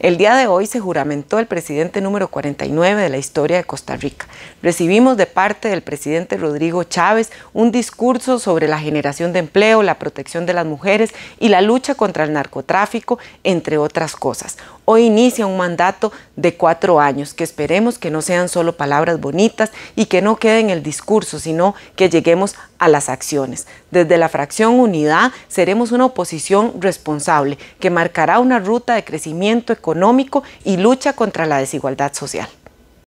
El día de hoy se juramentó el presidente número 49 de la historia de Costa Rica. Recibimos de parte del presidente Rodrigo Chávez un discurso sobre la generación de empleo, la protección de las mujeres y la lucha contra el narcotráfico, entre otras cosas. Hoy inicia un mandato de cuatro años que esperemos que no sean solo palabras bonitas y que no quede en el discurso, sino que lleguemos a las acciones. Desde la fracción Unidad seremos una oposición responsable que marcará una ruta de crecimiento económico y lucha contra la desigualdad social.